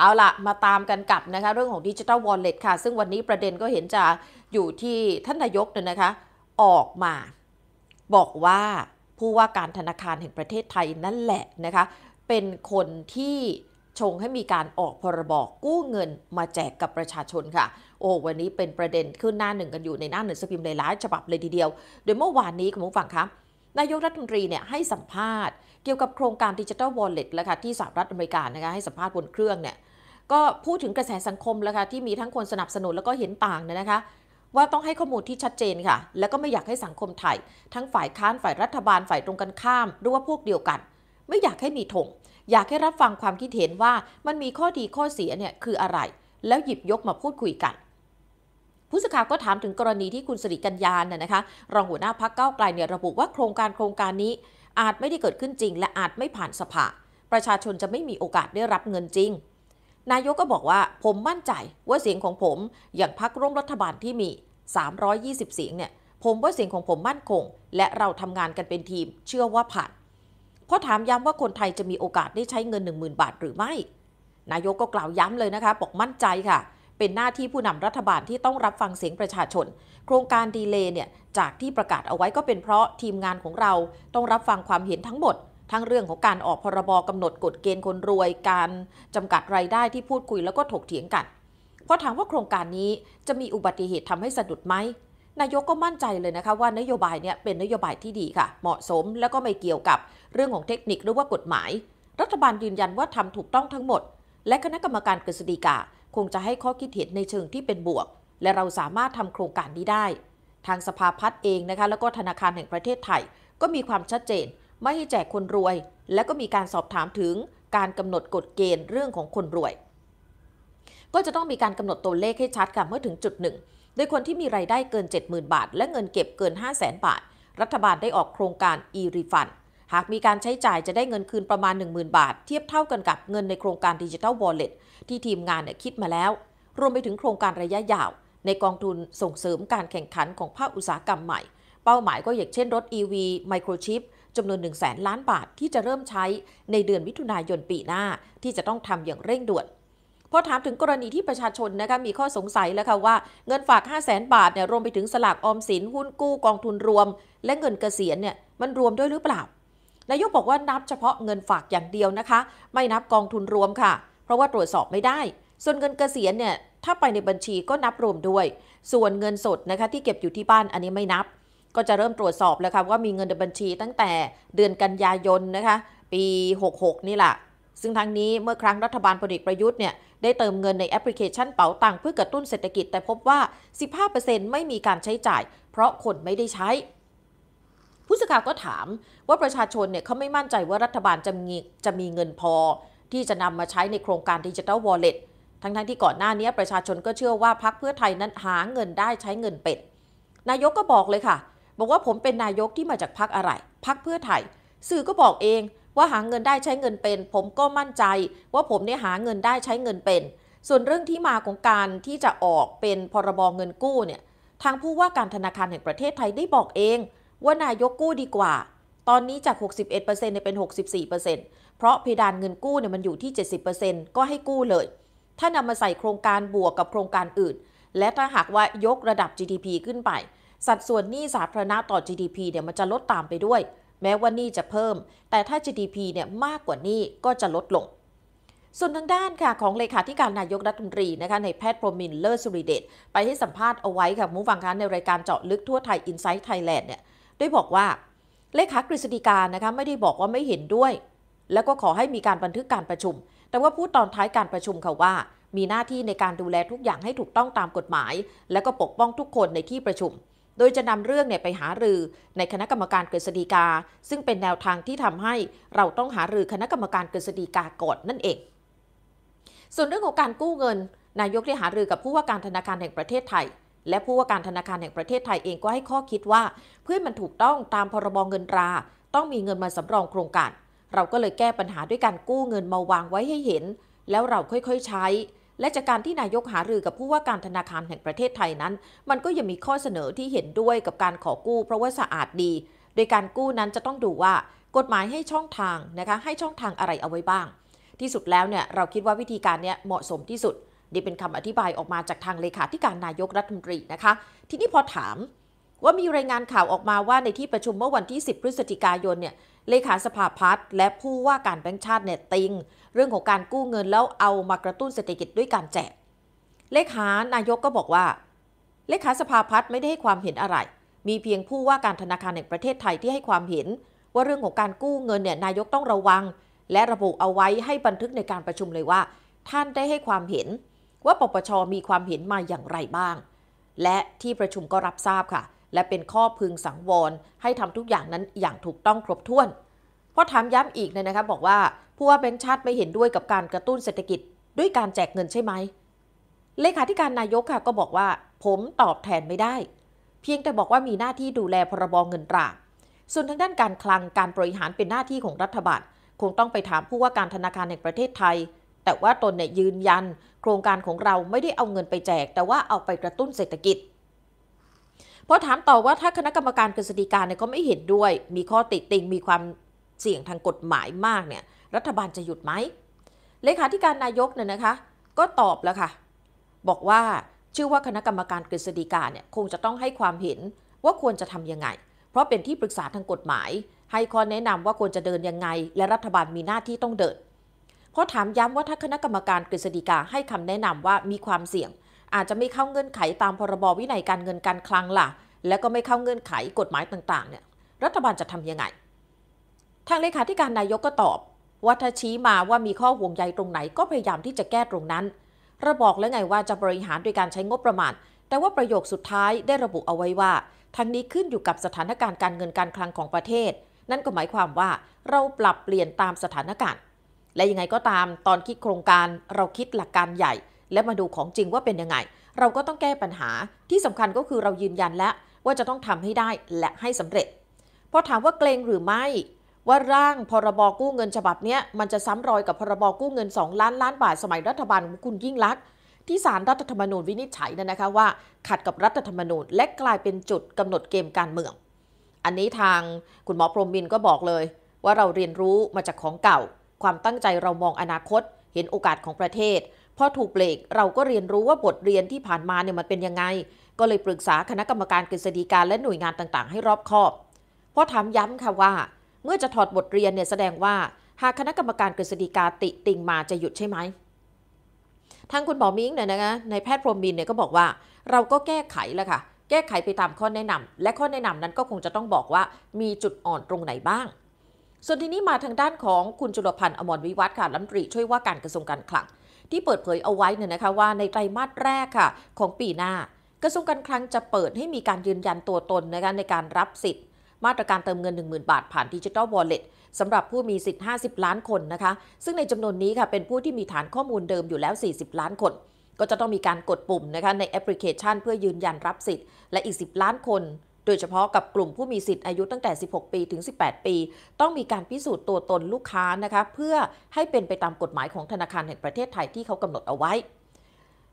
เอาละมาตามกันกับนะคะเรื่องของดิจิทัลวอลเล็ตค่ะซึ่งวันนี้ประเด็นก็เห็นจะอยู่ที่ท่านนายกเนี่ยนะคะออกมาบอกว่าผู้ว่าการธนาคารแห่งประเทศไทยนั่นแหละนะคะเป็นคนที่ชงให้มีการออกพรบกกู้เงินมาแจกกับประชาชนค่ะโอ้วันนี้เป็นประเด็นขึ้นหน้าหนึ่งกันอยู่ในหน้าหนึ่งสกิมพหลายฉบับเลยทีเดียวโดย เมื่อวานนี้คุณผู้ฟังคะนายกรัฐมนตรีเนี่ยให้สัมภาษณ์เกี่ยวกับโครงการดิจิทัลวอลเล็ตแล้วค่ะที่สหรัฐอเมริกานะคะให้สัมภาษณ์บนเครื่องเนี่ยก็พูดถึงกระแสสังคมแล้วค่ะที่มีทั้งคนสนับสนุนแล้วก็เห็นต่างเนี่ยนะคะว่าต้องให้ข้อมูลที่ชัดเจนค่ะแล้วก็ไม่อยากให้สังคมไทยทั้งฝ่ายค้านฝ่ายรัฐบาลฝ่ายตรงกันข้ามหรือว่าพวกเดียวกัน ไม่อยากให้มีถงอยากให้รับฟังความคิดเห็นว่ามันมีข้อดีข้อเสียเนี่ยคืออะไร แล้วหยิบยกมาพูดคุยกัน ผู้สื่อข่าวก็ถามถึงกรณีที่คุณสิริกัญญาเนี่ยนะคะรองหัวหน้าพักเก้าไกลเนี่ยระบุว่าโครงการโครงการนี้อาจไม่ได้เกิดขึ้นจริง และอาจไม่ผ่านสภาประชาชนจะไม่มีโอกาสได้รับเงินจริงนายกก็บอกว่าผมมั่นใจ ว่าเสียงของผม อย่างพักร่วมรัฐบาลที่มี 320 เสียงเนี่ยผมว่าเสียงของผมมั่นคง และเราทำงานกันเป็นทีมเชื่อว่าผ่านพอถามย้ำว่าคนไทยจะมีโอกาสได้ใช้เงิน 10,000 บาทหรือไม่ นายกก็กล่าวย้ำเลยนะคะบอกมั่นใจค่ะ เป็นหน้าที่ผู้นำรัฐบาลที่ต้องรับฟังเสียงประชาชน โครงการดีเลย์เนี่ยจากที่ประกาศเอาไว้ก็เป็นเพราะทีมงานของเราต้องรับฟังความเห็นทั้งหมดทั้งเรื่องของการออกพรบกำหนดกฎเกณฑ์คนรวย การจำกัดรายได้ที่พูดคุยแล้วก็ถกเถียงกัน เพราะถามว่าโครงการนี้จะมีอุบัติเหตุทำให้สะดุดไหม นายกก็มั่นใจเลยนะคะว่านโยบายเนี่ยเป็นนโยบายที่ดีค่ะ เหมาะสม แล้วก็ไม่เกี่ยวกับเรื่องของเทคนิคหรือว่ากฎหมาย รัฐบาลยืนยันว่าทำถูกต้องทั้งหมด และคณะกรรมการกฤษฎีกาคงจะให้ข้อคิดเห็นในเชิงที่เป็นบวก และเราสามารถทำโครงการนี้ได้ ทางสภาพัฒน์เองนะคะแล้วก็ธนาคารแห่งประเทศไทยก็มีความชัดเจนไม่ให้แจกคนรวย และก็มีการสอบถามถึงการกำหนดกฎเกณฑ์เรื่องของคนรวย ก็จะต้องมีการกำหนดตัวเลขให้ชัดค่ะเมื่อถึงจุดหนึ่งโดยคนที่มีรายได้เกิน 70,000 บาท และเงินเก็บเกิน5 0 0แสนบาท รัฐบาลได้ออกโครงการ e r e f u n หากมีการใช้จ่ายจะได้เงินคืนประมาณ 10,000 บาท เทียบเท่ากันกับเงินในโครงการดิจิทัลวอลเล็ตที่ทีมงานคิดมาแล้ว รวมไปถึงโครงการระยะยาว ในกองทุนส่งเสริมการแข่งขันของภาคอุตสาหกรรมใหม่ เป้าหมายก็อย่างเช่นรถ EV ไมโครชิปจำนวน1แสนล้านบาทที่จะเริ่มใช้ในเดือนมิถุนายนปีหน้าที่จะต้องทำอย่างเร่งด่วนพอถามถึงกรณีที่ประชาชนนะคะมีข้อสงสัยแล้วค่ะว่า เงินฝาก 5 0 0 0 0นบาทเนี่ยรวมไปถึงสลากออมสินหุ้นกู้กองทุนรวม และเงินเกษียณเนี่ยมันรวมด้วยหรือเปล่านายกบอกว่านับเฉพาะเงินฝากอย่างเดียวนะคะ ไม่นับกองทุนรวมค่ะ เพราะว่าตรวจสอบไม่ได้ ส่วนเงินเกษียณเนี่ยถ้าไปในบัญชีก็นับรวมด้วย ส่วนเงินสดนะคะที่เก็บอยู่ที่บ้านอันนี้ไม่นับก็จะเริ่มตรวจสอบแล้วค่ะว่ามีเงินในบัญชีตั้งแต่เดือนกันยายนนะคะปี 66 นี่แหละ ซึ่งทั้งนี้เมื่อครั้งรัฐบาลพลเอกประยุทธ์เนี่ยได้เติมเงินในแอปพลิเคชันเป๋าตังค์เพื่อกระตุ้นเศรษฐกิจ แต่พบว่า 15%ไม่มีการใช้จ่ายเพราะคนไม่ได้ใช้ ผู้สื่อข่าวก็ถามว่าประชาชนเนี่ยเขาไม่มั่นใจว่ารัฐบาลจะมีจะมีเงินพอ ที่จะนำมาใช้ในโครงการดิจิทัลวอลเล็ตทั้งๆทที่ก่อนหน้านี้ประชาชนก็เชื่อว่าพักเพื่อไทยนั้นหาเงินได้ใช้เงินเป็ดนายกก็บอกเลยค่ะบอกว่าผมเป็นนายกที่มาจากพักอะไร พักเพื่อไทย สื่อก็บอกเองว่าหาเงินได้ใช้เงินเป็น ผมก็มั่นใจ ว่าผมเนี่ยหาเงินได้ใช้เงินเป็น ส่วนเรื่องที่มาของการที่จะออกเป็นพรบเงินกู้เนี่ย ทางผู้ว่าการธนาคารแห่งประเทศไทยได้บอกเอง ว่านายกกู้ดีกว่า ตอนนี้จาก 61%เนี่ยเป็น 64%เพราะเพดานเงินกู้เนี่ยมันอยู่ที่ 70%ก็ให้กู้เลย ถ้านำมาใส่โครงการบวกกับโครงการอื่น และถ้าหากว่ายกระดับ GDP ขึ้นไปสัดส่วนหนี้สาธารณะต่อ GDP เนี่ยมันจะลดตามไปด้วย แม้ว่าหนี้จะเพิ่ม แต่ถ้า GDP เนี่ยมากกว่าหนี้ก็จะลดลง ส่วนทางด้านค่ะของเลขาธิการนายกรัฐมนตรีนะคะในแพทย์พรมินเลอร์สุริเดชไปให้สัมภาษณ์เอาไว้ค่ะมูฟังคะในรายการเจาะลึกทั่วไทยอินไซต์ไทยแลนด์เนี่ยได้บอกว่า เลขากฤษฎีการนะคะไม่ได้บอกว่าไม่เห็นด้วย แล้วก็ขอให้มีการบันทึกการประชุม แต่ว่าพูดตอนท้ายการประชุมค่ะว่า มีหน้าที่ในการดูแลทุกอย่างให้ถูกต้องตามกฎหมาย และก็ปกป้องทุกคนในที่ประชุมโดยจะนำเรื่องเนี่ยไปหารือในคณะกรรมการกฤษฎีกา ซึ่งเป็นแนวทางที่ทำให้เราต้องหารือคณะกรรมการกฤษฎีกาก่อนนั่นเอง ส่วนเรื่องของการกู้เงิน นายกได้หารือกับผู้ว่าการธนาคารแห่งประเทศไทย และผู้ว่าการธนาคารแห่งประเทศไทยเองก็ให้ข้อคิดว่า เพื่อมันถูกต้องตามพรบเงินตรา ต้องมีเงินมาสำรองโครงการ เราก็เลยแก้ปัญหาด้วยการกู้เงินมาวางไว้ให้เห็น แล้วเราค่อยๆใช้และจากการที่นายกหารือกับผู้ว่าการธนาคารแห่งประเทศไทยนั้น มันก็ยังมีข้อเสนอที่เห็นด้วยกับการขอกู้เพราะว่าสะอาดดี โดยการกู้นั้นจะต้องดูว่ากฎหมายให้ช่องทางนะคะให้ช่องทางอะไรเอาไว้บ้าง ที่สุดแล้วเนี่ยเราคิดว่าวิธีการนี้เหมาะสมที่สุด นี่เป็นคำอธิบายออกมาจากทาง เลขาธิการนายกรัฐมนตรีนะคะทีนี้พอถาม ว่ามีรายงานข่าวออกมาว่าในที่ประชุมเมื่อวันที่ 10 พฤศจิกายนเนี่ยเลขาสภาพัฒน์และผู้ว่าการแบงค์ชาติเนี่ยติงเรื่องของการกู้เงินแล้วเอามากระตุ้นเศรษฐกิจด้วยการแจก เลขานายกก็บอกว่า เลขาสภาพัฒน์ไม่ได้ให้ความเห็นอะไร มีเพียงผู้ว่าการธนาคารแห่งประเทศไทยที่ให้ความเห็น ว่าเรื่องของการกู้เงินเนี่ยนายกต้องระวัง และระบุเอาไว้ให้บันทึกในการประชุมเลยว่า ท่านได้ให้ความเห็น ว่าปปชมีความเห็นมาอย่างไรบ้าง และที่ประชุมก็รับทราบค่ะ และเป็นข้อพึงสังวรให้ทำทุกอย่างนั้นอย่างถูกต้องครบถ้วนเพราะถามย้ำอีกเนี่ยนะคะบอกว่าผู้ว่าแบ์ชาติไม่เห็นด้วยกับการกระตุ้นเศรษฐกิจ ด้วยการแจกเงินใช่ไหมเลขาธิการนายกค่ะก็บอกว่า ผมตอบแทนไม่ได้ เพียงแต่บอกว่ามีหน้าที่ดูแลพรบเงินตรา ส่วนทางด้านการคลังการบริหารเป็นหน้าที่ของรัฐบาล คงต้องไปถามผู้ว่าการธนาคารแห่งประเทศไทย แต่ว่าตนเนี่ยยืนยัน โครงการของเราไม่ได้เอาเงินไปแจก แต่ว่าเอาไปกระตุ้นเศรษฐกิจพอถามต่อว่าถ้าคณะกรรมการกฤษฎีกาเนี่ยเขาไม่เห็นด้วย มีข้อติดติงมีความเสี่ยงทางกฎหมายมากเนี่ยรัฐบาลจะหยุดไหมเลขาธิการนายกเนี่ยนะคะก็ตอบแล้วค่ะ บอกว่าเชื่อว่าคณะกรรมการกฤษฎีกาเนี่ยคงจะต้องให้ความเห็นว่าควรจะทำยังไง เพราะเป็นที่ปรึกษาทางกฎหมาย ให้ข้อแนะนำว่าควรจะเดินยังไง และรัฐบาลมีหน้าที่ต้องเดิน เพราะถามย้ำว่าถ้าคณะกรรมการกฤษฎีกาให้คำแนะนำว่ามีความเสี่ยง อาจจะไม่เข้าเงื่อนไขตามพรบวินัยการเงินการคลังล่ะ และก็ไม่เข้าเงื่อนไขกฎหมายต่างๆเนี่ยรัฐบาลจะทำยังไง ทางเลขาธิการนายกก็ตอบว่าถ้าชี้มาว่ามีข้อห่วงใยตรงไหนก็พยายามที่จะแก้ตรงนั้นเราบอกแล้วไงว่าจะบริหารโดยการใช้งบประมาณแต่ว่าประโยคสุดท้ายได้ระบุเอาไว้ว่า ทั้งนี้ขึ้นอยู่กับสถานการณ์การเงินการคลังของประเทศ นั่นก็หมายความว่าเราปรับเปลี่ยนตามสถานการณ์ และยังไงก็ตามตอนคิดโครงการเราคิดหลักการใหญ่ และมาดูของจริงว่าเป็นยังไง เราก็ต้องแก้ปัญหา ที่สำคัญก็คือเรายืนยันแล้วว่าจะต้องทำให้ได้และให้สำเร็จพอถามว่าเกรงหรือไม่ว่าร่างพรบกู้เงินฉบับนี้มันจะซ้ำรอยกับพรบกู้เงิน 2 ล้านล้านบาทสมัยรัฐบาลคุณยิ่งลักษณ์ที่ศาลรัฐธรรมนูญวินิจฉัยนั่นนะคะว่า ขัดกับรัฐธรรมนูญและกลายเป็นจุดกำหนดเกมการเมือง อันนี้ทางคุณหมอพรหมบินก็บอกเลยว่าเราเรียนรู้มาจากของเก่า ความตั้งใจเรามองอนาคต เห็นโอกาสของประเทศ พอถูกเบรกเราก็เรียนรู้ว่าบทเรียนที่ผ่านมาเนี่ยมันเป็นยังไง ก็เลยปรึกษาคณะกรรมการกฤษฎีกาและหน่วยงานต่างๆ ให้รอบคอบพอถามย้ำค่ะว่าเมื่อจะถอดบทเรียนเนี่ยแสดงว่า หากคณะกรรมการกฤษฎีกาติ ติงมาจะหยุดใช่ไหมทางคุณหมอมิ้งเนี่ยนะคะในแพทย์พรหมบินเนี่ยก็บอกว่า เราก็แก้ไขแล้วค่ะ แก้ไขไปตามข้อแนะนำ และข้อแนะนำนั้นก็คงจะต้องบอกว่ามีจุดอ่อนตรงไหนบ้าง ส่วนทีนี้มาทางด้านของคุณจุลพันธ์อมรวิวัฒน์ค่ะรัฐมนตรีช่วยว่าการกระทรวงการคลัง ที่เปิดเผยเอาไว้เนี่ยนะคะว่าในไตรมาสแรกค่ะของปีหน้า กระทรวงการคลังจะเปิดให้มีการยืนยันตัวตนนะคะในการรับสิทธิมาตรการเติมเงิน 10,000 บาทผ่านดิจิทัลวอลเล็ตสำหรับผู้มีสิทธิ์ 50 ล้านคนนะคะซึ่งในจำนวนนี้ค่ะเป็นผู้ที่มีฐานข้อมูลเดิมอยู่แล้ว 40 ล้านคน ก็จะต้องมีการกดปุ่มนะคะในแอปพลิเคชันเพื่อยืนยันรับสิทธิ์ และอีก 10 ล้านคน โดยเฉพาะกับกลุ่มผู้มีสิทธิ์อายุตั้งแต่ 16 ปีถึง 18 ปี ต้องมีการพิสูจน์ตัวตนลูกค้านะคะเพื่อให้เป็นไปตามกฎหมายของธนาคารแห่งประเทศไทยที่เขากำหนดเอาไว้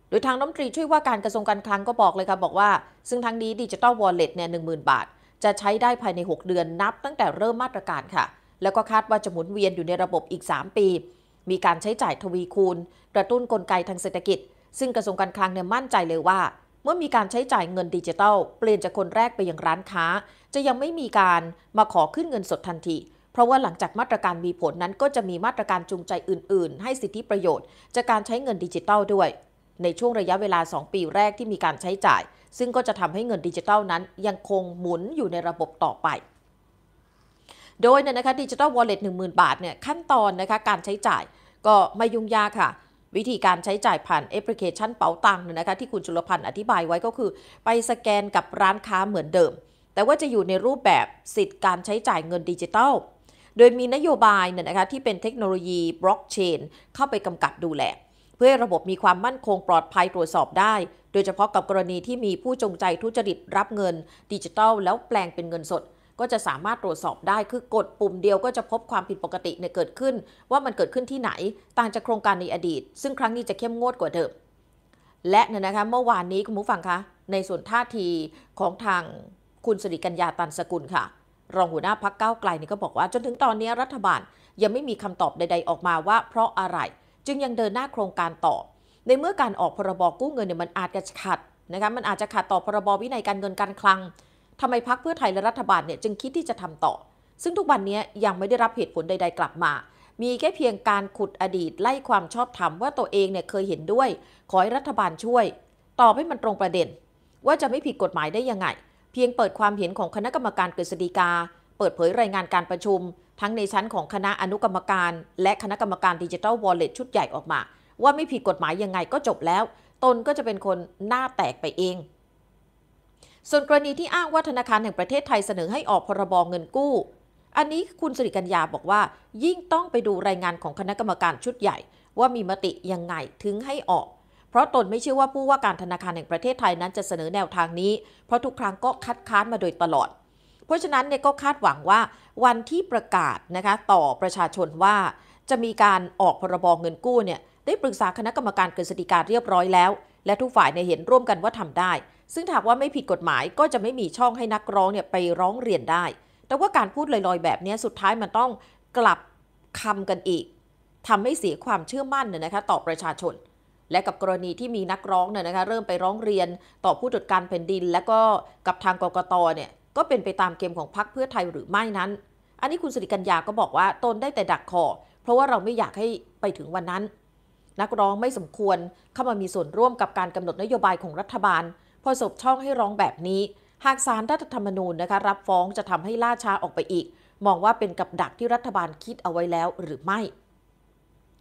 โดยทางน้ำตรีช่วยว่าการกระทรวงการคลังก็บอกเลยค่ะบอกว่าซึ่งทางนี้ดิจิตอลวอลเล็ตเนี่ยหนึ่งบาทจะใช้ได้ภายใน 6 เดือนนับตั้งแต่เริ่มมาตรการค่ะ แล้วก็คาดว่าจะหมุนเวียนอยู่ในระบบอีก 3 ปี มีการใช้จ่ายทวีคูณกระตุ้นนกลไกทางเศรษฐกิจ ซึ่งกระทรวงการคลังเนี่ยมั่นใจเลยว่า เมื่อมีการใช้จ่ายเงินดิจิทัลเปลี่ยนจากคนแรกไปยังร้านค้า จะยังไม่มีการมาขอขึ้นเงินสดทันที เพราะว่าหลังจากมาตรการมีผลนั้นก็จะมีมาตรการจูงใจอื่น ๆ ให้สิทธิประโยชน์จากการใช้เงินดิจิตอลด้วย ในช่วงระยะเวลา 2 ปีแรกที่มีการใช้จ่ายซึ่งก็จะทำให้เงินดิจิทัลนั้นยังคงหมุนอยู่ในระบบต่อไป โดยเนี่ยนะคะดิจิตอลวอลเล็ตหนึ่งหมื่นบาทเนี่ยขั้นตอนนะคะการใช้จ่ายก็ไม่ยุ่งยากค่ะ วิธีการใช้จ่ายผ่านแอปพลิเคชันเป๋าตังค์นะคะที่คุณจุลพันธ์อธิบายไว้ก็คือไปสแกนกับร้านค้าเหมือนเดิม แต่ว่าจะอยู่ในรูปแบบสิทธิ์การใช้จ่ายเงินดิจิตอลโดยมีนโยบายเนี่ยนะคะที่เป็นเทคโนโลยีบล็อกเชนเข้าไปกำกับดูแลเพื่อให้ระบบมีความมั่นคงปลอดภัยตรวจสอบได้ โดยเฉพาะกับกรณีที่มีผู้จงใจทุจริตรับเงิน ดิจิทัลแล้วแปลงเป็นเงินสด ก็จะสามารถตรวจสอบได้ คือกดปุ่มเดียวก็จะพบความผิดปกติในเกิดขึ้น ว่ามันเกิดขึ้นที่ไหน ต่างจากโครงการในอดีตซึ่งครั้งนี้จะเข้มงวดกว่าเดิมและเนี่ยนะคะเมื่อวานนี้คุณผู้ฟังคะ ในส่วนท่าทีของทางคุณสิริกัญญาตันสกุลค่ะรองหัวหน้าพักเก้าไกลนี่ก็บอกว่า จนถึงตอนนี้รัฐบาลยังไม่มีคำตอบใด ๆ ออกมาว่าเพราะอะไรจึงยังเดินหน้าโครงการต่อ ในเมื่อการออกพรบกู้เงินเนี่ยมันอาจจะขัด นะคะมันอาจจะขัดต่อพรบวินัยการเงินการคลัง ทำไมพักเพื่อไทยและรัฐบาลเนี่ยจึงคิดที่จะทำต่อ ซึ่งทุกวันนี้ยังไม่ได้รับเหตุผลใดๆกลับมา มีแค่เพียงการขุดอดีตไล่ความชอบธรรมว่าตัวเองเนี่ยเคยเห็นด้วย ขอให้รัฐบาลช่วยตอบให้มันตรงประเด็น ว่าจะไม่ผิดกฎหมายได้ยังไง เพียงเปิดความเห็นของคณะกรรมการกฤษฎีกา เปิดเผยรายงานการประชุมทั้งในชั้นของคณะอนุกรรมการและคณะกรรมการดิจิทัลวอลเล็ตชุดใหญ่ออกมา ว่าไม่ผิดกฎหมายยังไงก็จบแล้ว ตนก็จะเป็นคนหน้าแตกไปเอง ส่วนกรณีที่อ้างว่าธนาคารแห่งประเทศไทยเสนอให้ออกพรบเงินกู้ อันนี้คุณสริกัญญาบอกว่ายิ่งต้องไปดูรายงานของคณะกรรมการชุดใหญ่ ว่ามีมติยังไงถึงให้ออก เพราะตนไม่เชื่อว่าผู้ว่าการธนาคารแห่งประเทศไทยนั้นจะเสนอแนวทางนี้ เพราะทุกครั้งก็คัดค้านมาโดยตลอดเพราะฉะนั้นเนี่ยก็คาดหวังว่าวันที่ประกาศนะคะต่อประชาชนว่า จะมีการออกพรบเงินกู้เนี่ยได้ปรึกษาคณะกรรมการกฤษฎีการเรียบร้อยแล้ว และทุกฝ่ายในเห็นร่วมกันว่าทำได้ ซึ่งถากว่าไม่ผิดกฎหมายก็จะไม่มีช่องให้นักร้องเนี่ยไปร้องเรียนได้ แต่ว่าการพูดลอยๆแบบนี้สุดท้ายมันต้องกลับคำกันอีก ทำให้เสียความเชื่อมั่นน่ยนะคะต่อประชาชน และกับกรณีที่มีนักร้องเนี่ยนะคะเริ่มไปร้องเรียน ต่อผู้ตรวจการแผ่นดิน และก็กับทางกกตเนี่ยก็เป็นไปตามเกมของพรรคเพื่อไทยหรือไม่นั้น อันนี้คุณสิริกัญญา ก็บอกว่า ตนได้แต่ดักคอ เพราะว่าเราไม่อยากให้ไปถึงวันนั้น นักร้องไม่สมควร เข้ามามีส่วนร่วมกับการกำหนดนโยบายของรัฐบาล พอสบช่องให้ร้องแบบนี้ หากสารรัฐธรรมนูญนะคะรับฟ้องจะทำให้ล่าช้าออกไปอีก มองว่าเป็นกับดักที่รัฐบาลคิดเอาไว้แล้วหรือไม่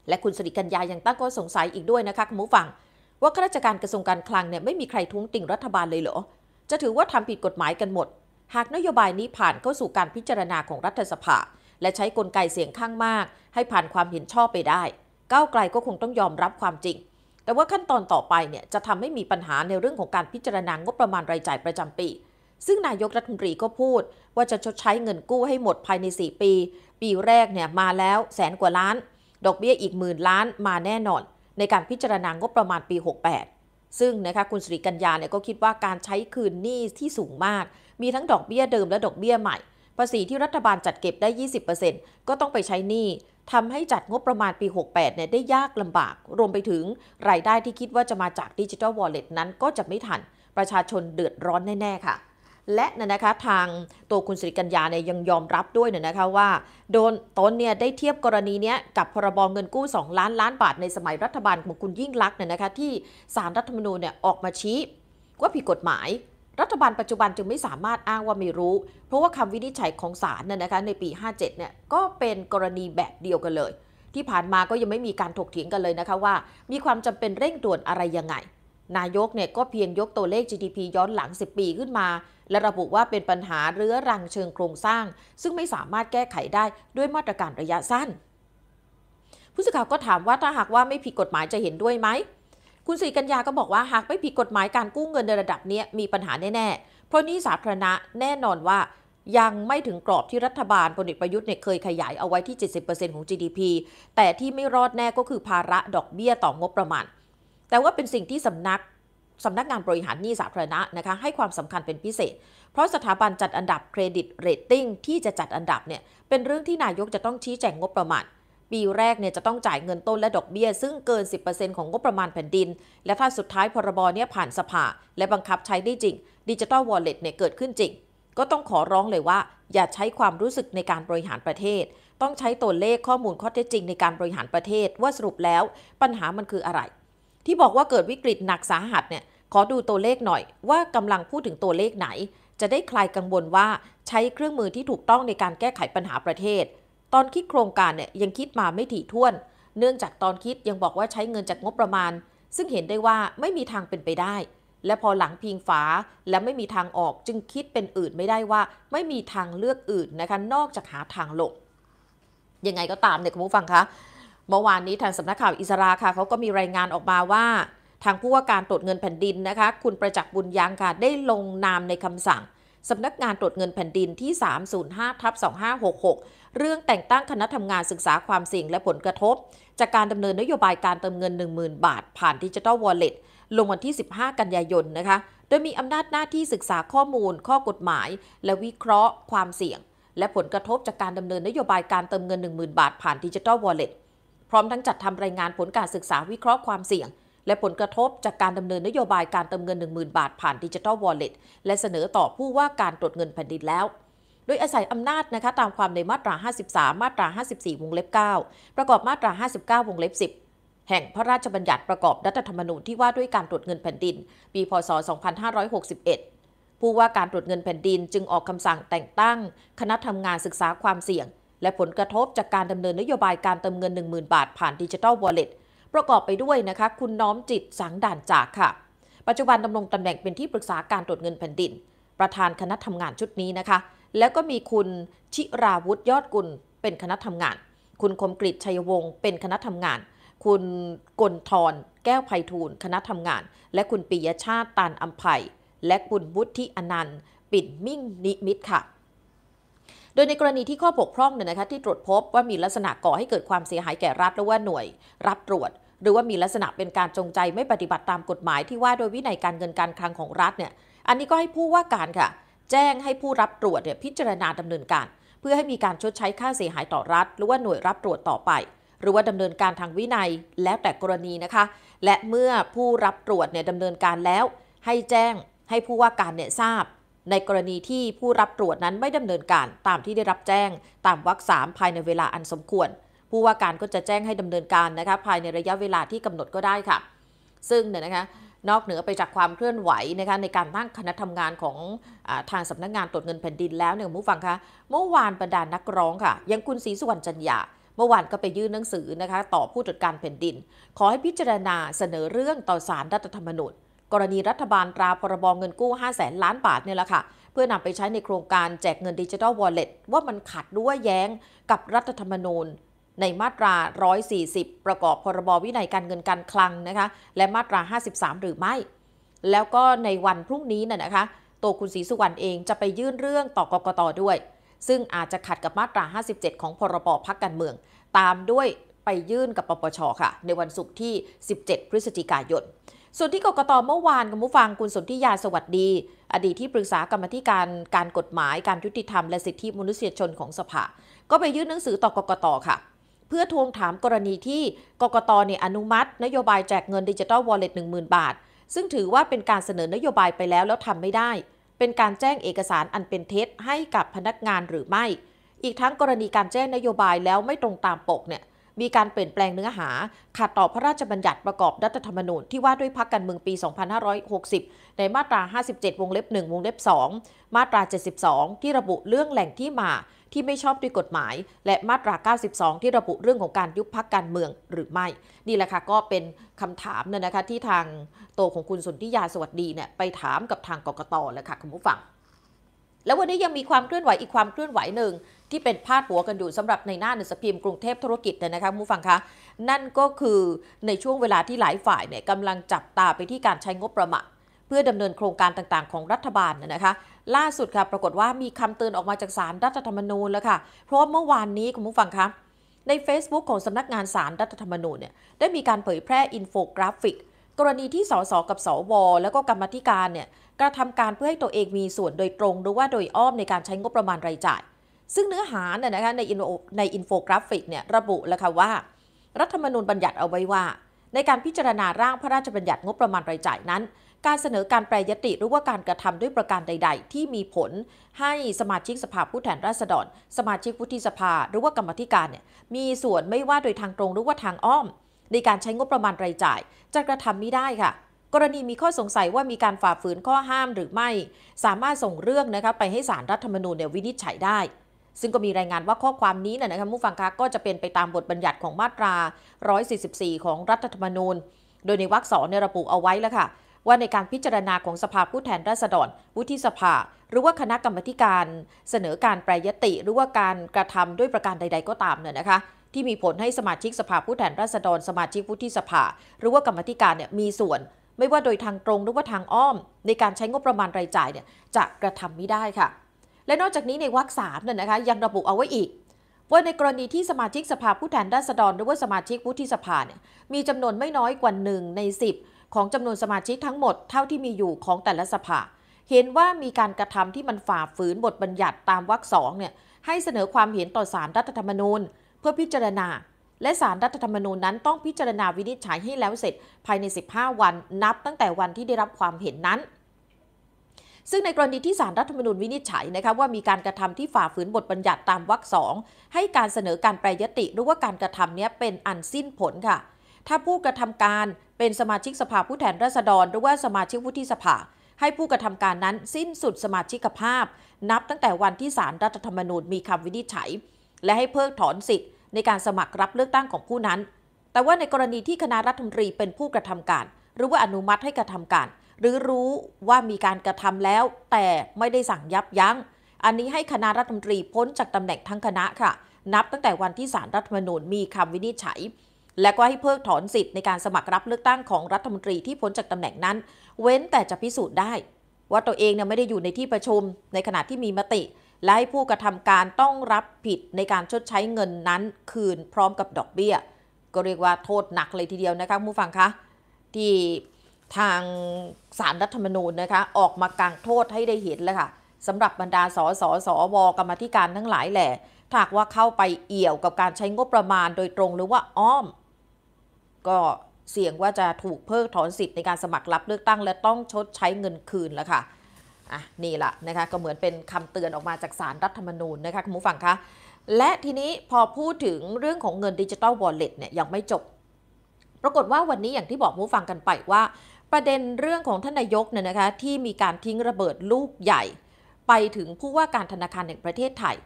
และคุณสิริกัญญายังตั้งข้อสงสัยอีกด้วยนะคะคุณผู้ฟัง ว่าข้าราชการกระทรวงการคลังเนี่ยไม่มีใครทุ้งติ่งรัฐบาลเลยเหรอ จะถือว่าทำผิดกฎหมายกันหมดหากนโยบายนี้ผ่านเข้าสู่การพิจารณาของรัฐสภา และใช้กลไกเสียงข้างมาก ให้ผ่านความเห็นชอบไปได้ก้าวไกลก็คงต้องยอมรับความจริง แต่ว่าขั้นตอนต่อไปเนี่ยจะทำให้มีปัญหาในเรื่องของการพิจารณางบประมาณรายจ่ายประจำปี ซึ่งนายกรัฐมนตรีก็พูดว่าจะชดใช้เงินกู้ให้หมดภายใน 4 ปี ปีแรกเนี่ยมาแล้วแสนกว่าล้าน ดอกเบี้ยอีกหมื่นล้านมาแน่นอน ในการพิจารณางบประมาณปี 68ซึ่งนะคะคุณสิริกัญญาเนี่ยก็คิดว่าการใช้คืนหนี้ที่สูงมาก มีทั้งดอกเบี้ยเดิมและดอกเบี้ยใหม่ภาษีที่รัฐบาลจัดเก็บได้ 20%ก็ต้องไปใช้หนี้ทำให้จัดงบประมาณปี 68เนี่ยได้ยากลำบาก รวมไปถึงรายได้ที่คิดว่าจะมาจากดิจิทัลวอลเล็ตนั้นก็จะไม่ทันประชาชนเดือดร้อนแน่ ๆค่ะและเนี่ยนะคะทางตัวคุณสิริกัญญาเนี่ยยังยอมรับด้วยเนี่ยนะคะว่า โดนตนเนี่ยได้เทียบกรณีเนี้ยกับพรบเงินกู้ 2 ล้านล้านบาทในสมัยรัฐบาลของคุณยิ่งลักษณ์เนี่ยนะคะที่สารรัฐธรรมนูญเนี่ยออกมาชี้ว่าผิดกฎหมาย รัฐบาลปัจจุบันจึงไม่สามารถอ้างว่าไม่รู้ เพราะว่าคำวินิจฉัยของศาลเนี่ยนะคะในปี 57เนี่ยก็เป็นกรณีแบบเดียวกันเลย ที่ผ่านมาก็ยังไม่มีการถกเถียงกันเลยนะคะว่า มีความจำเป็นเร่งด่วนอะไรยังไงนายกเนี่ยก็เพียงยกตัวเลข GDP ย้อนหลัง 10 ปีขึ้นมา และระบุว่าเป็นปัญหาเรื้อรังเชิงโครงสร้าง ซึ่งไม่สามารถแก้ไขได้ด้วยมาตรการระยะสั้น ผู้สื่อข่าวก็ถามว่าถ้าหากว่าไม่ผิดกฎหมายจะเห็นด้วยไหม คุณสรีกัญญาก็บอกว่าหากไม่ผิดกฎหมายการกู้เงินในระดับนี้มีปัญหาแน่ ๆ เพราะนี้สาธารณะแน่นอนว่ายังไม่ถึงกรอบที่รัฐบาลพลเอกประยุทธ์เนี่ยเคยขยายเอาไว้ที่ 70%ของ GDP แต่ที่ไม่รอดแน่ก็คือภาระดอกเบี้ยต่องบประมาณแต่ว่าเป็นสิ่งที่สำนัก สำนักงานบริหารหนี้สาธารณะนะคะ ให้ความสำคัญเป็นพิเศษ เพราะสถาบันจัดอันดับเครดิตเรตติ้งที่จะจัดอันดับเนี่ยเป็นเรื่องที่นายกจะต้องชี้แจงงบประมาณ ปีแรกเนี่ยจะต้องจ่ายเงินต้นและดอกเบี้ย ซึ่งเกิน 10%ของงบประมาณแผ่นดิน และถ้าสุดท้ายพรบเนี่ยผ่านสภาและบังคับใช้ได้จริงดิจิตอลวอลเล็ตเนี่ยเกิดขึ้นจริง ก็ต้องขอร้องเลยว่า อย่าใช้ความรู้สึกในการบริหารประเทศ ต้องใช้ตัวเลขข้อมูลข้อเท็จจริงในการบริหารประเทศว่าสรุปแล้ว ปัญหามันคืออะไรที่บอกว่าเกิดวิกฤตหนักสาหัสเนี่ยขอดูตัวเลขหน่อย ว่ากำลังพูดถึงตัวเลขไหน จะได้คลายกังวลว่าใช้เครื่องมือที่ถูกต้องในการแก้ไขปัญหาประเทศ ตอนคิดโครงการเนี่ยยังคิดมาไม่ถี่ถ้วน เนื่องจากตอนคิดยังบอกว่าใช้เงินจากงบประมาณ ซึ่งเห็นได้ว่าไม่มีทางเป็นไปได้ และพอหลังพิงฝาและไม่มีทางออกจึงคิดเป็นอื่นไม่ได้ว่าไม่มีทางเลือกอื่นนะคะนอกจากหาทางหลบยังไงก็ตามเนี่ยคุณผู้ฟังคะเมื่อวานนี้ทางสำนักข่าวอิสราค่ะเขาก็มีรายงานออกมาว่า ทางผู้ว่าการตรวจเงินแผ่นดินนะคะคุณประจักษ์บุญยังค่ะได้ลงนามในคำสั่งสำนักงานตรวจเงินแผ่นดินที่ 305ทับ2566 เรื่องแต่งตั้งคณะทำงานศึกษาความเสี่ยงและผลกระทบ จากการดำเนินนโยบายการเติมเงิน 10,000 บาท ผ่านดิจิทัลวอลเล็ตลงวันที่ 15 กันยายนนะคะโดยมีอำนาจหน้าที่ศึกษาข้อมูล ข้อกฎหมาย และวิเคราะห์ ความเสี่ยง และผลกระทบจากการดำเนินนโยบายการเติมเงิน 10,000บาทผ่านดิจิทัลวอลเล็ตพร้อมทั้งจัดทำรายงานผลการศึกษาวิเคราะห์ความเสี่ยง และผลกระทบจากการดำเนินนโยบายการเติมเงิน10,000 บาทผ่านดิจิทัลวอลเล็ตและเสนอต่อผู้ว่าการตรวจเงินแผ่นดินแล้ว โดยอาศัยอำนาจนะคะตามความในมาตรา 53 มาตรา 54 วงเล็บ 9 ประกอบมาตรา 59 วงเล็บ 10 แห่งพระราชบัญญัติประกอบรัฐธรรมนูญที่ว่าด้วยการตรวจเงินแผ่นดินปีพศ 2561 ผู้ว่าการตรวจเงินแผ่นดินจึงออกคำสั่งแต่งตั้ง คณะทำงานศึกษาความเสี่ยงและผลกระทบจากการดำเนินนโยบายการเติมเงิน10,000 บาทผ่านดิจิทัลวอลเล็ตประกอบไปด้วยนะคะคุณน้อมจิตสังด่านจากค่ะ ปัจจุบันดำรงตำแหน่งเป็นที่ปรึกษาการตรวจเงินแผ่นดิน ประธานคณะทำงานชุดนี้นะคะ แล้วก็มีคุณชิราวุฒยอดกุลเป็นคณะทำงาน คุณคมกริชัยวงศ์เป็นคณะทำงาน คุณกนทรแก้วไพฑูรย์คณะทำงาน และคุณปิยชาติตานอัมไพและคุณวุฒิอนันต์ ปิ่นมิ่งนิมิตค่ะโดยในกรณีที่ข้อบกพร่องเนี่ยนะคะที่ตรวจพบว่ามีลักษณะก่อให้เกิดความเสียหายแก่รัฐ หรือว่าหน่วยรับตรวจ หรือว่ามีลักษณะเป็นการจงใจไม่ปฏิบัติตามกฎหมายที่ว่าโดยวินัยการเงินการคลังของรัฐเนี่ยอันนี้ก็ให้ผู้ว่าการค่ะ แจ้งให้ผู้รับตรวจเนี่ยพิจารณาดำเนินการ เพื่อให้มีการชดใช้ค่าเสียหายต่อรัฐ หรือว่าหน่วยรับตรวจต่อไป หรือว่าดำเนินการทางวินัยแล้วแต่กรณีนะคะ และเมื่อผู้รับตรวจเนี่ยดำเนินการแล้ว ให้แจ้ง ให้ผู้ว่าการเนี่ยทราบในกรณีที่ผู้รับตรวจนั้นไม่ดำเนินการ ตามที่ได้รับแจ้งตามวรรคสามภายในเวลาอันสมควร ผู้ว่าการก็จะแจ้งให้ดำเนินการนะคะภายในระยะเวลาที่กำหนดก็ได้ค่ะ ซึ่งเนี่ยนะคะนอกเหนือไปจากความเคลื่อนไหวนะคะในการตั้งคณะทำงานของอทางสำนักงงานตรวจเงินแผ่นดิน แล้วเนี่ยมู้ฟังคะ เมื่อวานบรรดานนักร้องค่ะยังคุณศรีสุวรรณจันยาเมื่อวานก็ไปยื่นหนังสือนะคะต่อผู้ตรวจการแผ่นดิน ขอให้พิจารณาเสนอเรื่องต่อสารรัฐธรรมนูญกรณีรัฐบาลตราพรบเงินกู้5 0 0แสนล้านบาทเนี่ยแหละค่ะเพื่อนำไปใช้ในโครงการแจกเงินดิจิทัลวอลเล็ตว่ามันขัดด้วยแย้งกับรัฐธรรมนูญในมาตรา 140 ประกอบพรบวินัยการเงินการคลังนะคะและมาตรา 53 หรือไม่ แล้วก็ในวันพรุ่งนี้น่นะคะตัวคุณศรีสุวรรณเองจะไปยื่นเรื่องต่อกกตด้วย ซึ่งอาจจะขัดกับมาตรา 57 ของพรบพักการเมือง ตามด้วยไปยื่นกับปปชค่ะในวันศุกร์ที่ 17 พฤศจิกายนส่วนที่กกตเมื่อวานกับผู้ฟังคุณสนธิยาสวัสดี อดีตที่ปรึกษากรรมธิการการกฎหมาย การยุติธรรมและสิทธิมนุษยชนของสภา ก็ไปยื่นหนังสือต่อกกตค่ะ เพื่อทวงถามกรณีที่กกตเนี่ยอนุมัติ นโยบายแจกเงินดิจิตอลวอลเล็ตหนึ่งบาท ซึ่งถือว่าเป็นการเสนอนโยบายไปแล้วแล้วทำไม่ได้ เป็นการแจ้งเอกสารอันเป็นเท็จให้กับพนักงานหรือไม่ อีกทั้งกรณีการแจ้งนโยบายแล้วไม่ตรงตามปกเนี่ยมีการเปลี่ยนแปลงเนื้อหาขัดต่อพระราชบัญญัติประกอบรัฐธรรมนูญที่ว่าด้วยพักการเมืองปี 2560 ในมาตรา 57 วงเล็บ 1 วงเล็บ 2 มาตรา 72 ที่ระบุเรื่องแหล่งที่มาที่ไม่ชอบด้วยกฎหมาย และมาตรา 92 ที่ระบุเรื่องของการยุบพักการเมืองหรือไม่ นี่แหละค่ะก็เป็นคำถามเนี่ยนะคะที่ทางโตของคุณสุนทิยาสวัสดีเนี่ยไปถามกับทางกกตเลยค่ะคุณผู้ฟัง แล้ววันนี้ยังมีความเคลื่อนไหวอีกความเคลื่อนไหวหนึ่งที่เป็นพาดหัวกันอยู่สำหรับในหน้าหนังสือพิมพ์กรุงเทพธุรกิจเนี่ยนะคะผู้ฟังคะนั่นก็คือในช่วงเวลาที่หลายฝ่ายเนี่ยกำลังจับตาไปที่การใช้งบประมาณเพื่อดำเนินโครงการต่างๆ ของรัฐบาลนะคะ ล่าสุดค่ะปรากฏว่ามีคำเตือนออกมาจากสารรัฐธรรมนูญแล้วค่ะเพราะเมื่อวานนี้คุณผู้ฟังคะใน Facebook ของสำนักงานสารรัฐธรรมนูญเนี่ยได้มีการเผยแพร่อินโฟกราฟิก กรณีที่สสกับสวแล้วก็กรรมธิการเนี่ยกระทำการเพื่อให้ตัวเองมีส่วนโดยตรง หรือว่าโดยอ้อมในการใช้งบประมาณรายจ่ายซึ่งเนื้อหาเนี่ยนะคะในในอินโฟกราฟิกเนี่ยระบุแล้วค่ะว่ารัฐธรรมนูญบัญญัติเอาไว้ว่า ในการพิจารณาร่างพระราชบัญญัติงบประมาณรายจ่ายนั้น การเสนอการแปรยติหรือว่าการกระทำด้วยประการใด ๆ ที่มีผลให้สมาชิกสภาผู้แทนราษฎรสมาชิกวุฒิสภาหรือว่ากรรมธิการเนี่ยมีส่วนไม่ว่าโดยทางตรงหรือว่าทางอ้อม ในการใช้งบประมาณรายจ่ายจะกระทำไม่ได้ค่ะ กรณีมีข้อสงสัยว่ามีการฝ่าฝืนข้อห้ามหรือไม่ สามารถส่งเรื่องนะคะไปให้สารรัฐธรรมนูญวินิจฉัยได้ซึ่งก็มีรายงานว่าข้อความนี้นะครับผู้ฟังคะก็จะเป็นไปตามบทบัญญัติของมาตรา 144 ของรัฐธรรมนูญ โดยในวรรคสองระบุเอาไว้แล้วค่ะ ว่าในการพิจารณาของสภาผู้แทนราษฎรวุฒิสภา หรือว่าคณะกรรมการเสนอการแปรยติ หรือว่าการกระทำด้วยประการใดๆก็ตามเนี่ยนะคะที่มีผลให้สมาชิกสภาผู้แทนราษฎร สมาชิกวุฒิสภา หรือว่ากรรมธิการเนี่ยมีส่วน ไม่ว่าโดยทางตรงหรือว่าทางอ้อม ในการใช้งบประมาณรายจ่ายเนี่ยจะกระทำไม่ได้ค่ะและนอกจากนี้ในวรรคสามเนี่ยนะคะยังระบุเอาไว้อีก ว่าในกรณีที่สมาชิกสภาผู้แทนราษฎร หรือว่าสมาชิกวุฒิสภาเนี่ยมีจำนวนไม่น้อยกว่าหนึ่งใน 10 ของจำนวนสมาชิกทั้งหมดเท่าที่มีอยู่ของแต่ละสภา เห็นว่ามีการกระทำที่มันฝ่าฝืนบทบัญญัติตามวรรคสองเนี่ยให้เสนอความเห็นต่อสารรัฐธรรมนูญ เพื่อพิจารณา และสารรัฐธรรมนูญนั้นต้องพิจารณาวินิจฉัยให้แล้วเสร็จ ภายใน 15 วันนับตั้งแต่วันที่ได้รับความเห็นนั้นซึ่งในกรณีที่สารรัฐธรรมนูญวินิจฉัยนะคะว่ามีการกระทำที่ฝ่าฝืนบทบัญญัติตามวรรคสองให้การเสนอการแปรยติหรือว่าการกระทำนี้เป็นอันสิ้นผลค่ะ ถ้าผู้กระทำการเป็นสมาชิกสภาผู้แทนราษฎร หรือว่าสมาชิกวุฒิสภา ให้ผู้กระทำการนั้นสิ้นสุดสมาชิกภาพ นับตั้งแต่วันที่สารรัฐธรรมนูญมีคำวินิจฉัย และให้เพิกถอนสิทธิ์ในการสมัครรับเลือกตั้งของผู้นั้น แต่ว่าในกรณีที่คณะรัฐมนตรีเป็นผู้กระทำการ หรือว่าอนุมัติให้กระทำการหรือรู้ว่ามีการกระทำแล้วแต่ไม่ได้สั่งยับยัง้ง อันนี้ให้คณะรัฐมนตรีพ้นจากตำแหน่งทั้งคณะค่ะ นับตั้งแต่วันที่สารรัฐมนูญมีคำวินิจฉัย และก็ให้เพิกถอนสิทธิ์ในการสมัครรับเลือกตั้งของรัฐมนตรีที่พ้นจากตำแหน่งนั้น เว้นแต่จะพิสูจน์ได้ ว่าตัวเองเนี่ยไม่ได้อยู่ในที่ประชุมในขณะที่มีมติ และให้ผู้กระทำการต้องรับผิดในการชดใช้เงินนั้น คืนพร้อมกับดอกเบี้ย ก็เรียกว่าโทษหนักเลยทีเดียวนะคะผู้ฟังคะที่ทางสารรัฐธรรมนูญนะคะออกมากางโทษให้ได้เห็นแล้วค่ะสำหรับบรรดาสสสวกรรมธิการทั้งหลายแหละถากว่าเข้าไปเอี่ยวกับการใช้งบประมาณโดยตรงหรือว่าอ้อม ก็เสี่ยงว่าจะถูกเพิกถอนสิทธิ์ในการสมัครรับเลือกตั้ง และต้องชดใช้เงินคืนแล้วค่ะ อ่ะ นี่แหละนะคะก็เหมือนเป็นคำเตือนออกมาจากสารรัฐธรรมนูญนะคะคุณผู้ฟังคะและทีนี้พอพูดถึงเรื่องของเงินดิจิตอลวอลเล็ตเนี่ยยังไม่จบปรากฏว่าวันนี้อย่างที่บอกผู้ฟังกันไปว่าประเด็นเรื่องของท่านนายกเนี่ยนะคะที่มีการทิ้งระเบิดลูกใหญ่ ไปถึงผู้ว่าการธนาคารแห่งประเทศไทย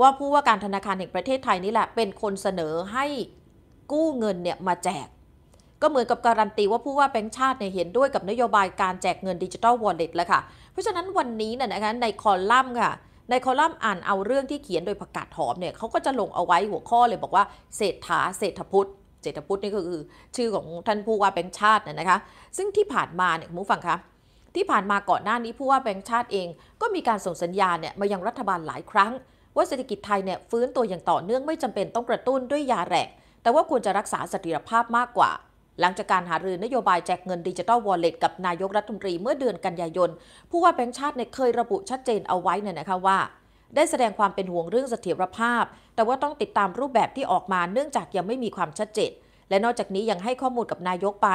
ว่าผู้ว่าการธนาคารแห่งประเทศไทยนี่แหละเป็นคนเสนอให้กู้เงินเนี่ยมาแจก ก็เหมือนกับการันตีว่าผู้ว่าแบงค์ชาติเนี่ยเห็นด้วยกับนโยบายการแจกเงินดิจิทัลวอลเล็ตแล้วค่ะเพราะฉะนั้นวันนี้เนี่ยนะคะในคอลัมน์ค่ะในคอลัมน์อ่านเอาเรื่องที่เขียนโดยประกาศหอมเนี่ยเขาก็จะลงเอาไว้หัวข้อเลยบอกว่า เศรษฐา เศรษฐพุทธรษฐพุทธนี่ก็คือ ชื่อของท่านผู้ว่าแบงค์ชาตินะคะ ซึ่งที่ผ่านมาเนี่ยคุณผู้ฟังคะที่ผ่านมาก่อนหน้านี้ผู้ว่าแบงค์ชาติเองก็มีการส่งสัญญาเนี่ยมายังรัฐบาลหลายครั้ง ว่าเศรษฐกิจไทยเนี่ยฟื้นตัวอย่างต่อเนื่องไม่จำเป็นต้องกระตุ้นด้วยยาแรงแต่ว่าควรจะรักษาเสถียรภาพมากกว่า หลังจากการหารือนโยบายแจกเงินดิจิทัลวอลเล็ตกับนายกรัฐมนตรีเมื่อเดือนกันยายนผู้ว่าแบงค์ชาติเนี่ยเคยระบุชัดเจนเอาไว้เนี่ยนะคะว่าได้แสดงความเป็นห่วงเรื่องเสถียรภาพ แต่ว่าต้องติดตามรูปแบบที่ออกมา เนื่องจากยังไม่มีความชัดเจน และนอกจากนี้ยังให้ข้อมูลกับนายกไป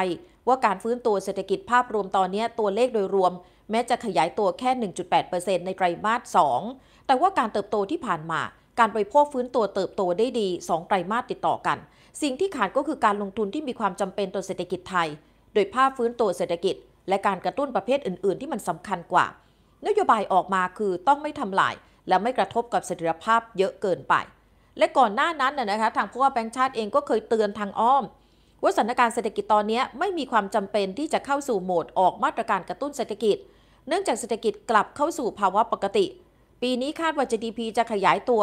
ว่าการฟื้นตัวเศรษฐกิจภาพรวมตอนนี้ตัวเลขโดยรวม แม้จะขยายตัวแค่ 1.8%ในไตรมาส2แต่ว่าการเติบโตที่ผ่านมา การบริโภคฟื้นตัวเติบโตได้ดี 2ไตรมาสติดต่อกัน สิ่งที่ขาดก็คือการลงทุนที่มีความจำเป็นต่อเศรษฐกิจไทย โดยภาพฟื้นตัวเศรษฐกิจ และการกระตุ้นประเภทอื่น ๆ ที่มันสำคัญกว่า นโยบายออกมาคือต้องไม่ทำลายและไม่กระทบกับเสถียรภาพเยอะเกินไป และก่อนหน้านั้นนะคะทางผู้ว่าแบงค์ชาติเองก็เคยเตือนทางอ้อม ว่าสถานการณ์เศรษฐกิจตอนนี้ไม่มีความจำเป็นที่จะเข้าสู่โหมดออกมาตรการกระตุ้นเศรษฐกิจ เนื่องจากเศรษฐกิจกลับเข้าสู่ภาวะปกติ ปีนี้คาดว่า GDP จะขยายตัว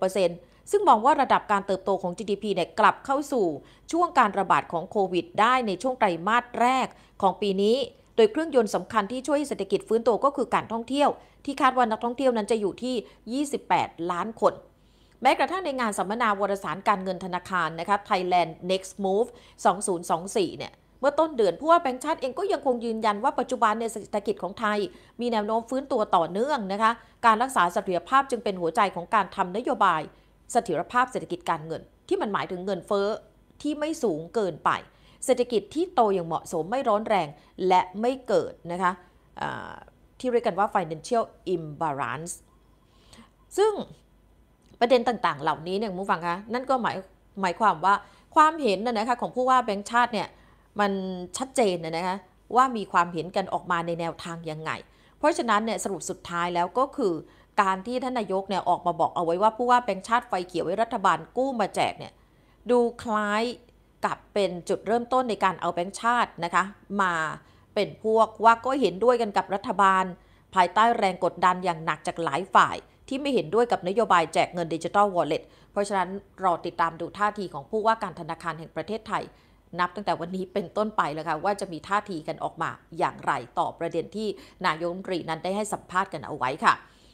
3.6%ซึ่งมองว่าระดับการเติบโตของ GDP เนี่ยกลับเข้าสู่ช่วงการระบาดของโควิดได้ในช่วงไตรมาสแรก ของปีนี้ โดยเครื่องยนต์สำคัญที่ช่วยเศรษฐกิจฟื้นตัวก็คือการท่องเที่ยวที่คาดว่านักท่องเที่ยวนั้นจะอยู่ที่ 28 ล้านคน แม้กระทั่งในงานสัมมนาวารสารการเงินธนาคารนะคะ Thailand Next Move 2024 เนี่ย เมื่อต้นเดือนผู้ว่าแบงค์ชาติเองก็ยังคงยืนยันว่าปัจจุบันในเศรษฐกิจของไทย มีแนวโน้มฟื้นตัวต่อเนื่องนะคะ การรักษาเสถียรภาพจึงเป็นหัวใจของการทำนโยบายเสถียรภาพเศรษฐกิจการเงิน ที่มันหมายถึงเงินเฟ้อที่ไม่สูงเกินไป เศรษฐกิจที่โตอย่างเหมาะสมไม่ร้อนแรงและไม่เกิดนะคะที่เรียกกันว่า financial imbalance ซึ่งประเด็นต่างๆ เหล่านี้เนี่ยมูฟังคะนั่นก็หมายหมายความว่าความเห็นนะนะคะของผู้ว่าแบงค์ชาติเนี่ยมันชัดเจนนะนะคะว่ามีความเห็นกันออกมาในแนวทางยังไง เพราะฉะนั้นเนี่ยสรุปสุดท้ายแล้วก็คือ การที่ท่านนายกเนี่ยออกมาบอกเอาไว้ว่าผู้ว่าแบงค์ชาติไฟเขียวให้รัฐบาลกู้มาแจกเนี่ยดูคล้ายกับเป็นจุดเริ่มต้นในการเอาแบงค์ชาตินะคะมาเป็นพวกว่าก็เห็นด้วยกันกับรัฐบาล ภายใต้แรงกดดันอย่างหนักจากหลายฝ่าย ที่ไม่เห็นด้วยกับนโยบายแจกเงินดิจิทัลวอลเล็ตเพราะฉะนั้น รอติดตามดูท่าทีของผู้ว่าการธนาคารแห่งประเทศไทย นับตั้งแต่วันนี้เป็นต้นไปแล้วค่ะว่าจะมีท่าทีกันออกมาอย่างไรต่อประเด็นที่นายกรัฐมนตรีนั้นได้ให้สัมภาษณ์กันเอาไว้ค่ะ